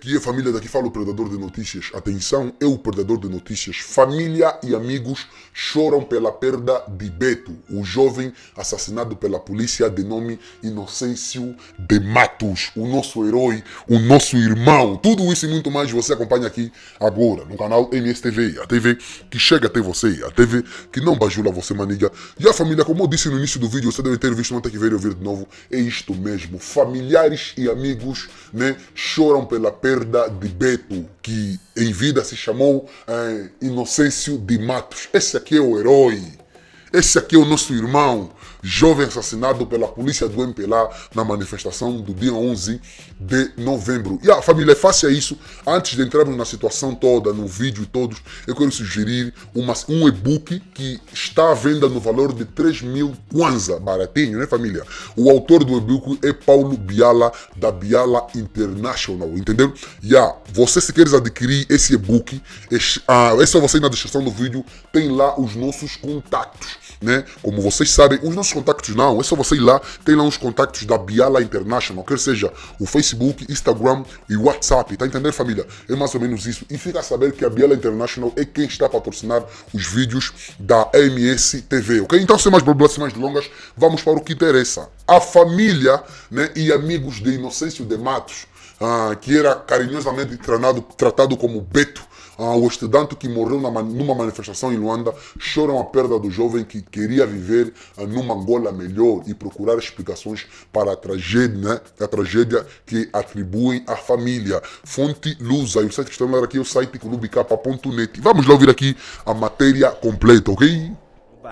que a família daqui fala o Predador de Notícias. Atenção, eu, Predador de Notícias. Família e amigos choram pela perda de Beto, o jovem assassinado pela polícia de nome Inocêncio de Matos, o nosso herói, o nosso irmão. Tudo isso e muito mais você acompanha aqui agora no canal MSTV, a TV que chega até você, a TV que não bajula você, maniga. E a família, como eu disse no início do vídeo, você deve ter visto, não tem que ver e ouvir de novo. É isto mesmo. Familiares e amigos, né, choram pela pela perda de Beto, que em vida se chamou eh, Inocêncio de Matos. Esse aqui é o herói. Esse aqui é o nosso irmão jovem assassinado pela polícia do MPLA na manifestação do dia 11 de novembro. E a família, é face a isso, antes de entrarmos na situação toda, no vídeo e todos, eu quero sugerir uma, um e-book que está à venda no valor de 3 mil kwanza, baratinho, né família? O autor do e-book é Paulo Biala, da Biala International, entendeu? E a ah, você se queres adquirir esse e-book, ah, é só você ir na descrição do vídeo, tem lá os nossos contatos, né? Como vocês sabem, os nossos contatos contactos não, é só você ir lá, tem lá os contactos da Biala International, quer seja o Facebook, Instagram e WhatsApp, tá entendendo família? É mais ou menos isso. E fica a saber que a Biala International é quem está a patrocinar os vídeos da MS TV, ok? Então sem mais blablas, sem mais delongas, vamos para o que interessa. A família né, e amigos de Inocêncio de Matos, ah, que era carinhosamente tratado, tratado como Beto, ah, o estudante que morreu numa manifestação em Luanda choram a perda do jovem que queria viver numa Angola melhor e procurar explicações para a tragédia, né? a tragédia que atribuem à família. Fonte Lusa, e o site que está no ar aqui é o site clubecapa.net. Vamos lá ouvir aqui a matéria completa, ok?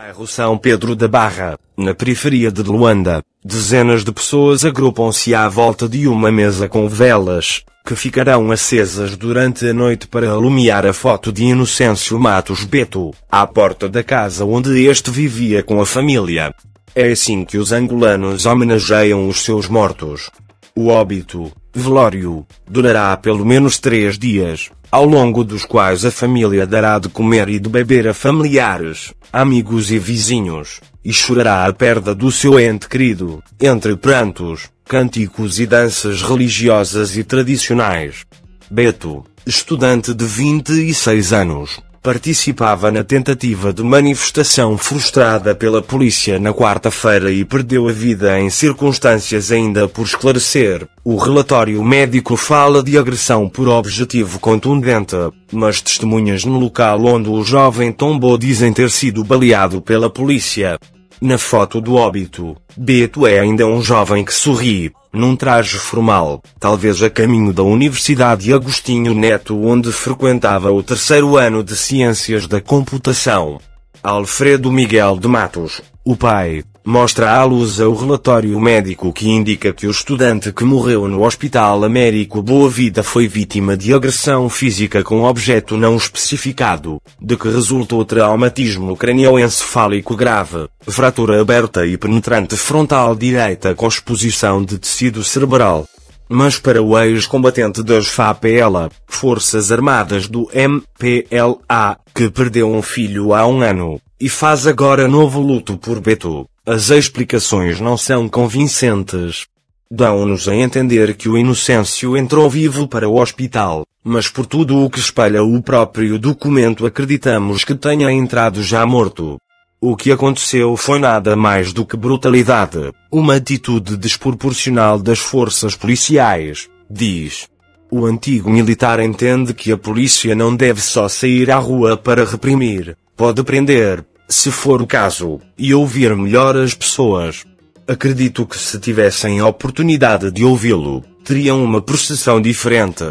bairro São Pedro da Barra, na periferia de Luanda, dezenas de pessoas agrupam-se à volta de uma mesa com velas, que ficarão acesas durante a noite para alumiar a foto de Inocêncio Matos Beto, à porta da casa onde este vivia com a família. É assim que os angolanos homenageiam os seus mortos. O óbito, velório, durará pelo menos três dias ao longo dos quais a família dará de comer e de beber a familiares, amigos e vizinhos, e chorará a perda do seu ente querido, entre prantos, cânticos e danças religiosas e tradicionais. Beto, estudante de 26 anos, participava na tentativa de manifestação frustrada pela polícia na quarta-feira e perdeu a vida em circunstâncias ainda por esclarecer. O relatório médico fala de agressão por objetivo contundente, mas testemunhas no local onde o jovem tombou dizem ter sido baleado pela polícia. Na foto do óbito, Beto é ainda um jovem que sorri, num traje formal, talvez a caminho da Universidade Agostinho Neto, onde frequentava o terceiro ano de Ciências da Computação. Alfredo Miguel de Matos, o pai, mostra à luz ao relatório médico que indica que o estudante que morreu no Hospital Américo Boa Vida foi vítima de agressão física com objeto não especificado, de que resultou traumatismo cranioencefálico grave, fratura aberta e penetrante frontal direita com exposição de tecido cerebral mas para o ex-combatente das FAPELA, Forças Armadas do MPLA, que perdeu um filho há um ano, e faz agora novo luto por Beto, as explicações não são convincentes. Dão-nos a entender que o Inocêncio entrou vivo para o hospital, mas por tudo o que espalha o próprio documento acreditamos que tenha entrado já morto. O que aconteceu foi nada mais do que brutalidade, uma atitude desproporcional das forças policiais, diz. O antigo militar entende que a polícia não deve só sair à rua para reprimir, pode prender, se for o caso, e ouvir melhor as pessoas. Acredito que se tivessem a oportunidade de ouvi-lo, teriam uma percepção diferente.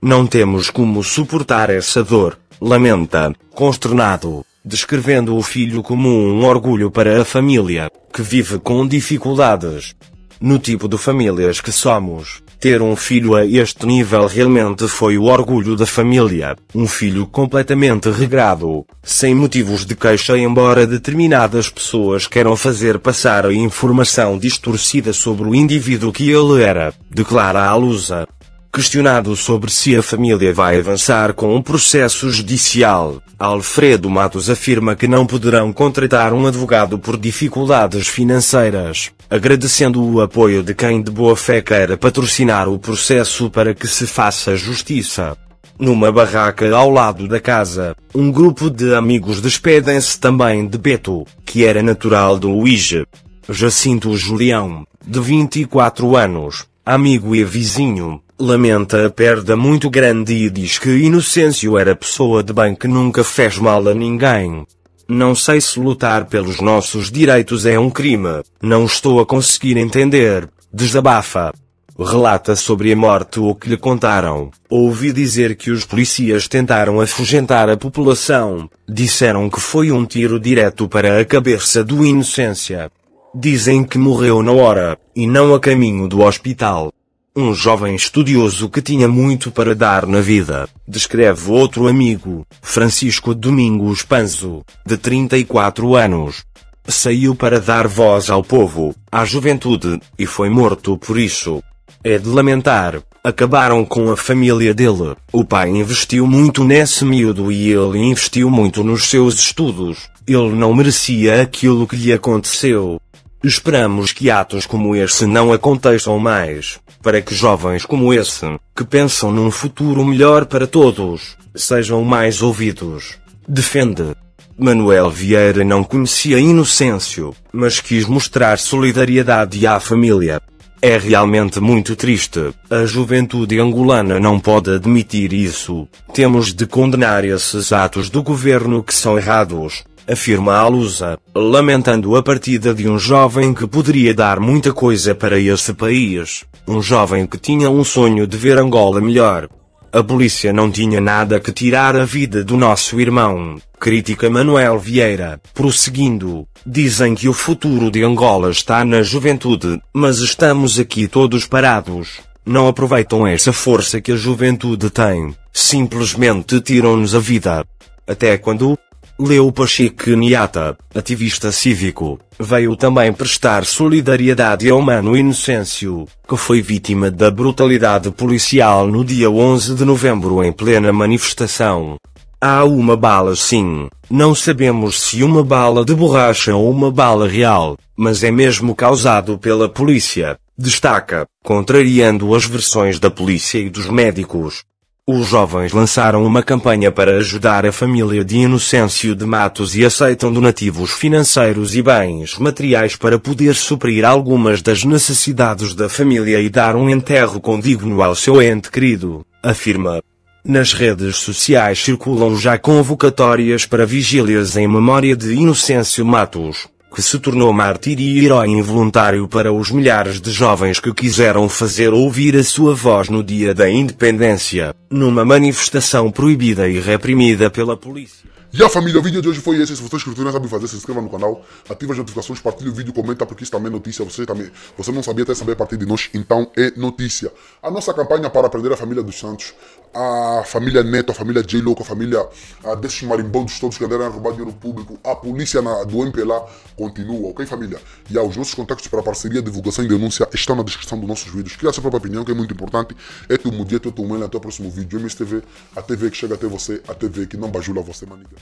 Não temos como suportar essa dor, lamenta, consternado, descrevendo o filho como um orgulho para a família, que vive com dificuldades. No tipo de famílias que somos, ter um filho a este nível realmente foi o orgulho da família. Um filho completamente regrado, sem motivos de queixa, embora determinadas pessoas queiram fazer passar a informação distorcida sobre o indivíduo que ele era, declara a Lusa. Questionado sobre se a família vai avançar com um processo judicial, Alfredo Matos afirma que não poderão contratar um advogado por dificuldades financeiras, agradecendo o apoio de quem de boa fé queira patrocinar o processo para que se faça justiça. Numa barraca ao lado da casa, um grupo de amigos despedem-se também de Beto, que era natural do Uige. Jacinto Julião, de 24 anos, amigo e vizinho, Lamenta a perda muito grande e diz que Inocêncio era pessoa de bem que nunca fez mal a ninguém. Não sei se lutar pelos nossos direitos é um crime, não estou a conseguir entender. Desabafa. Relata sobre a morte o que lhe contaram. Ouvi dizer que os policias tentaram afugentar a população. Disseram que foi um tiro direto para a cabeça do Inocência. Dizem que morreu na hora, e não a caminho do hospital. Um jovem estudioso que tinha muito para dar na vida, descreve outro amigo, Francisco Domingos Panzo, de 34 anos. Saiu para dar voz ao povo, à juventude, e foi morto por isso. É de lamentar, acabaram com a família dele. O pai investiu muito nesse miúdo e ele investiu muito nos seus estudos. Ele não merecia aquilo que lhe aconteceu. Esperamos que atos como esse não aconteçam mais, para que jovens como esse, que pensam num futuro melhor para todos, sejam mais ouvidos. Defende. Manuel Vieira não conhecia Inocêncio, mas quis mostrar solidariedade à família. É realmente muito triste. A juventude angolana não pode admitir isso. Temos de condenar esses atos do governo que são errados afirma a Lusa, lamentando a partida de um jovem que poderia dar muita coisa para esse país, um jovem que tinha um sonho de ver Angola melhor. A polícia não tinha nada que tirar a vida do nosso irmão, critica Manuel Vieira, prosseguindo, dizem que o futuro de Angola está na juventude, mas estamos aqui todos parados, não aproveitam essa força que a juventude tem, simplesmente tiram-nos a vida. Até quando, Leo Pacheco Niata, ativista cívico, veio também prestar solidariedade ao Mano Inocêncio, que foi vítima da brutalidade policial no dia 11 de novembro em plena manifestação. Há uma bala sim, não sabemos se uma bala de borracha ou uma bala real, mas é mesmo causado pela polícia, destaca, contrariando as versões da polícia e dos médicos. Os jovens lançaram uma campanha para ajudar a família de Inocêncio de Matos e aceitam donativos financeiros e bens materiais para poder suprir algumas das necessidades da família e dar um enterro condigno ao seu ente querido, afirma. Nas redes sociais circulam já convocatórias para vigílias em memória de Inocêncio Matos que se tornou mártir e herói involuntário para os milhares de jovens que quiseram fazer ouvir a sua voz no dia da independência, numa manifestação proibida e reprimida pela polícia. E a família, o vídeo de hoje foi esse. Se você é inscrito e não sabe fazer, se inscreva no canal, ativa as notificações, partilhe o vídeo, comenta, porque isso também é notícia. Você também, você não sabia até saber a partir de nós, então é notícia. A nossa campanha para aprender a família dos Santos, a família Neto, a família J. Louco, a família a desses marimbondos todos que andaram a roubar dinheiro público, a polícia na, do MPLA continua, ok, família? E ah, os nossos contactos para parceria, divulgação e denúncia estão na descrição dos nossos vídeos. Cria a sua própria opinião, que é muito importante. É tu, é tu, tu, até o próximo vídeo. MSTV, a TV que chega até você, a TV que não bajula você, maniga.